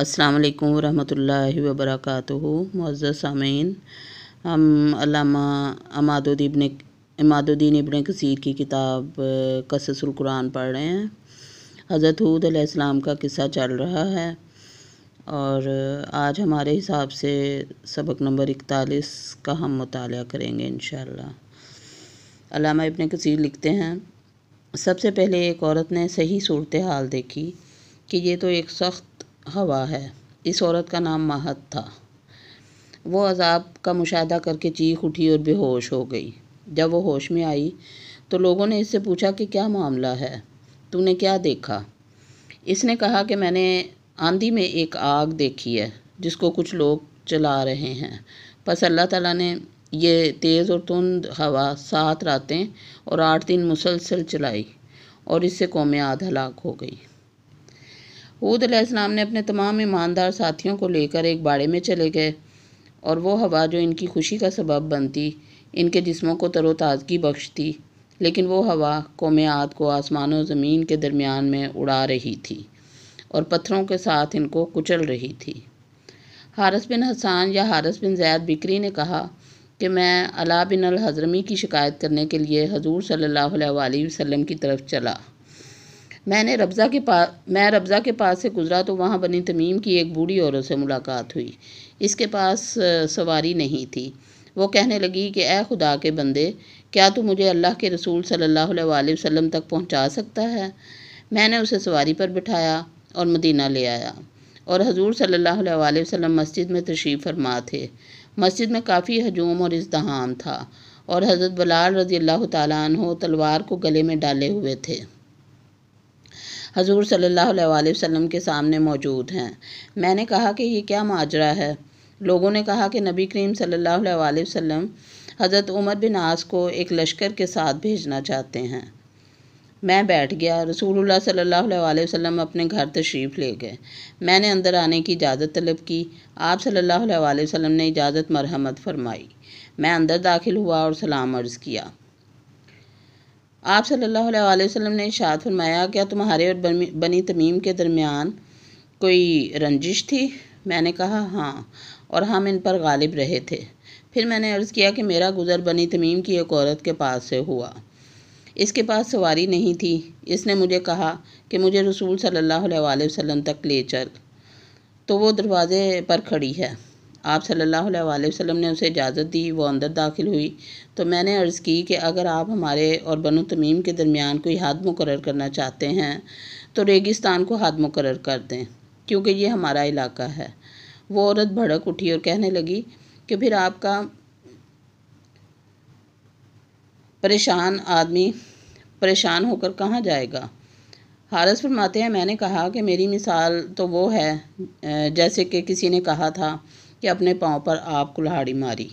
अस्सलाम वालेकुम रहमतुल्लाहि व बरकातहू सामीन हम अलामा अमादुद्दीन इमादुद्दीन इबन कसीर की किताब कससुल कुरान पढ़ रहे हैं हज़रत हूद अलैहिस्सलाम का किस्सा चल रहा है और आज हमारे हिसाब से सबक नंबर इकतालीस का हम मुताल करेंगे इन अलामा इबन कसीर लिखते हैं सबसे पहले एक औरत ने सही सूरत हाल देखी कि ये तो एक सख्त हवा है इस औरत का नाम माहत था वो अजाब का मुशाह करके चीख उठी और बेहोश हो गई जब वो होश में आई तो लोगों ने इससे पूछा कि क्या मामला है तूने क्या देखा इसने कहा कि मैंने आंधी में एक आग देखी है जिसको कुछ लोग चला रहे हैं बस अल्लाह ताला ने ये तेज़ और तुंद हवा सात रातें और आठ दिन मुसलसल चलाई और इससे कौमें आध हलाक हो गई हूद अलैहिस्सलाम ने अपने तमाम ईमानदार साथियों को लेकर एक बाड़े में चले गए और वो हवा जो इनकी खुशी का सबब बनती इनके जिस्मों को तरोताज़गी बख्शती लेकिन वो हवा कौम आद को आसमान और ज़मीन के दरमियान में उड़ा रही थी और पत्थरों के साथ इनको कुचल रही थी हारस बिन हसान या हारस बिन जैद बिक्री ने कहा कि मैं अला बिन अल हज़रमी की शिकायत करने के लिए हजूर सल्लल्लाहु अलैहि वसल्लम की तरफ चला मैंने रब्ज़ा के पास मैं रब्ज़ा के पास से गुज़रा तो वहाँ बनी तमीम की एक बूढ़ी औरत से मुलाकात हुई इसके पास सवारी नहीं थी वो कहने लगी कि ए खुदा के बंदे क्या तू मुझे अल्लाह के रसूल सल्लल्लाहु अलैहि वसल्लम तक पहुंचा सकता है मैंने उसे सवारी पर बिठाया और मदीना ले आया और हजूर सल्लल्लाहु अलैहि वसल्लम मस्जिद में तशरीफ़ फरमा थे मस्जिद में काफ़ी हजूम और इजतहाम था और हज़रत बलाल रज़ी अल्लाह तैन तलवार को गले में डाले हुए थे हजूर सल्ला वसम के सामने मौजूद हैं मैंने कहा कि ये क्या माजरा है लोगों ने कहा कि नबी करीम सल्ला वसम हज़रत उमर बिन आस को एक लश्कर के साथ भेजना चाहते हैं मैं बैठ गया रसूलुल्लाह सल्लल्लाहु अलैहि वसल्लम अपने घर तशरीफ़ ले गए मैंने अंदर आने की इजाज़त तलब की आप सल्लल्लाहु अलैहि वसल्लम ने इजाज़त मरहमत फरमाई मैं अंदर दाखिल हुआ और सलाम अर्ज़ किया आप सल्लल्लाहु अलैहि वसल्लम ने इशात फरमाया क्या तुम्हारे और बनी तमीम के दरमियान कोई रंजिश थी मैंने कहा हाँ और हम इन पर गालिब रहे थे फिर मैंने अर्ज़ किया कि मेरा गुज़र बनी तमीम की एक औरत के पास से हुआ इसके पास सवारी नहीं थी इसने मुझे कहा कि मुझे रसूल सल्लल्लाहु अलैहि वसल्लम तक ले चल तो वो दरवाज़े पर खड़ी है आप सल्लल्लाहु अलैहि वसल्लम ने उसे इजाज़त दी वो अंदर दाखिल हुई तो मैंने अर्ज़ की कि अगर आप हमारे और बनु तमीम के दरमियान कोई हद मुकर करना चाहते हैं तो रेगिस्तान को हद मुकर कर दें क्योंकि ये हमारा इलाका है वो औरत भड़क उठी और कहने लगी कि फिर आपका परेशान आदमी परेशान होकर कहाँ जाएगा हारस फरमाते हैं मैंने कहा कि मेरी मिसाल तो वो है जैसे कि किसी ने कहा था कि अपने पाँव पर आप कुल्हाड़ी मारी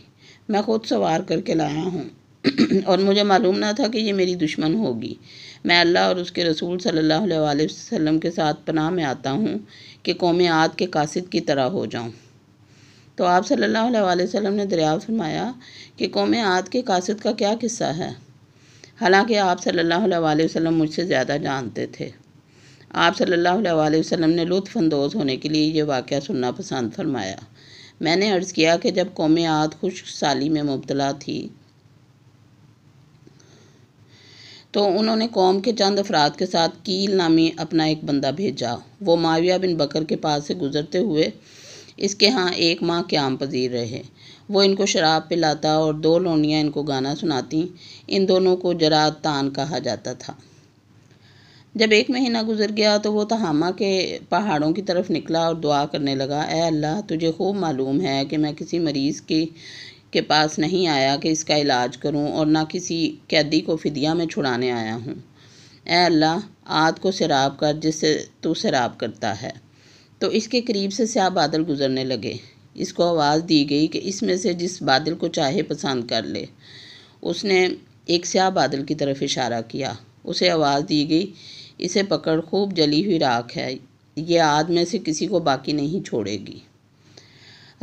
मैं खुद सवार करके लाया हूँ और मुझे मालूम ना था कि ये मेरी दुश्मन होगी मैं अल्लाह और उसके रसूल सल्लल्लाहु अलैहि वसल्लम के साथ पनाह में आता हूँ कि कौम आद के कासिद की तरह हो जाऊँ तो आप सल्लल्लाहु अलैहि वसल्लम ने दरिया फरमाया कि कौम आद के कासिद का क्या किस्सा है हालांकि आप सल्लल्लाहु अलैहि वसल्लम मुझसे ज़्यादा जानते थे आप सल्लल्लाहु अलैहि वसल्लम ने अंदोज़ होने के लिए ये वाक़ सुनना पसंद फरमाया मैंने अर्ज़ किया कि जब कौम आद खुश्क साली में मुबतला थी तो उन्होंने कौम के चंद अफराद के साथ कील नामी अपना एक बंदा भेजा वो माविया बिन बकर के पास से गुज़रते हुए इसके यहाँ एक माह क्याम पजीर रहे वो इनको शराब पिलाता और दो लोनियाँ इनको गाना सुनाती इन दोनों को जरात तान कहा जाता था जब एक महीना गुजर गया तो वो तहामा के पहाड़ों की तरफ निकला और दुआ करने लगा ए अल्लाह तुझे खूब मालूम है कि मैं किसी मरीज़ की के पास नहीं आया कि इसका इलाज करूं और ना किसी कैदी को फिदिया में छुड़ाने आया हूं। ए अल्लाह आद को शराब कर जिससे तू शराब करता है तो इसके करीब से स्या बादल गुजरने लगे इसको आवाज़ दी गई कि इसमें से जिस बादल को चाहे पसंद कर ले उसने एक स्या बादल की तरफ इशारा किया उसे आवाज़ दी गई इसे पकड़ खूब जली हुई राख है ये आद में से किसी को बाकी नहीं छोड़ेगी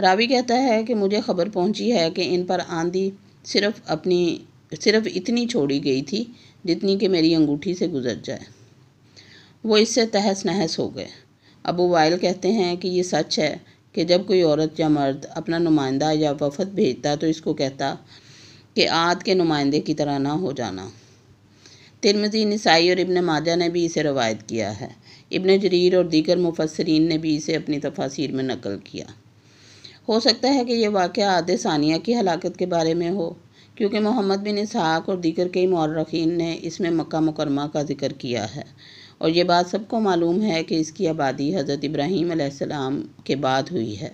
रावी कहता है कि मुझे खबर पहुंची है कि इन पर आंधी सिर्फ अपनी सिर्फ इतनी छोड़ी गई थी जितनी कि मेरी अंगूठी से गुजर जाए वो इससे तहस नहस हो गए अबू वायल कहते हैं कि ये सच है कि जब कोई औरत या मर्द अपना नुमाइंदा या वफद भेजता तो इसको कहता कि आद के नुमाइंदे की तरह ना हो जाना तिरमजी नसाई और इबन माजा ने भी इसे रवायत किया है इबन जरीर और दीगर मुफसरीन ने भी इसे अपनी तफासिर में नकल किया हो सकता है कि यह वाक़ आद सानिया की हलाकत के बारे में हो क्योंकि मोहम्मद बिन इसहाक और दीगर कई मौरखीन ने इसमें मक्का मुकरमा का जिक्र किया है और ये बात सबको मालूम है कि इसकी आबादी हज़रत इब्राहीम आसमाम के बाद हुई है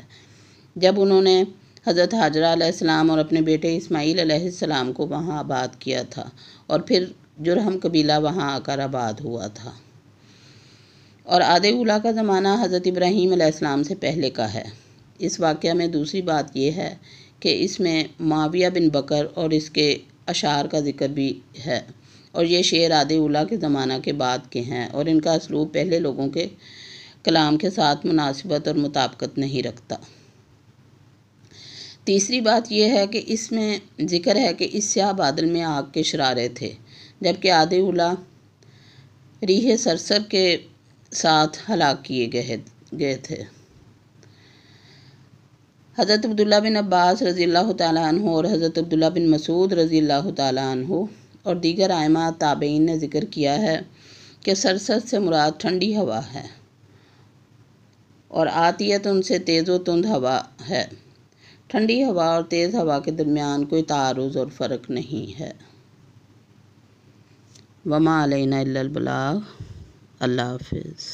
जब उन्होंने हज़रत हाजरा आसमाम और अपने बेटे इसमाईल आसमाम को वहाँ आबाद किया था और फिर जुरहम कबीला वहाँ आकर आबाद हुआ था और आदे उला का ज़माना हज़रत इब्राहीम अलैहिस्सलाम से पहले का है इस वाक़ में दूसरी बात यह है कि इसमें माविया बिन बकर और इसके अशार का जिक्र भी है और ये शेर आदे उला के ज़माना के बाद के हैं और इनका इसलूब पहले लोगों के कलाम के साथ मुनासिबत और मुताबकत नहीं रखता तीसरी बात यह है कि इसमें जिक्र है कि इस स्याह बादल में आग के शरारे थे जबकि उला रीह सरसर के साथ हलाक किए गए गए थे हज़रत अब्दुल्ला बिन अब्बास रज़ी अल्लाह तु और हज़रत अब्दुल्ला बिन मसूद रज़ी अल्लाह तु और दीगर आयमा ताबेइन ने ज़िक्र किया है कि सरसर से मुराद ठंडी हवा है और तो उनसे तेज़ व तुंद हवा है ठंडी हवा और तेज़ हवा के दरमियान कोई तारुज़ और फ़र्क नहीं है वमा अलैना अल्लाह हाफिज़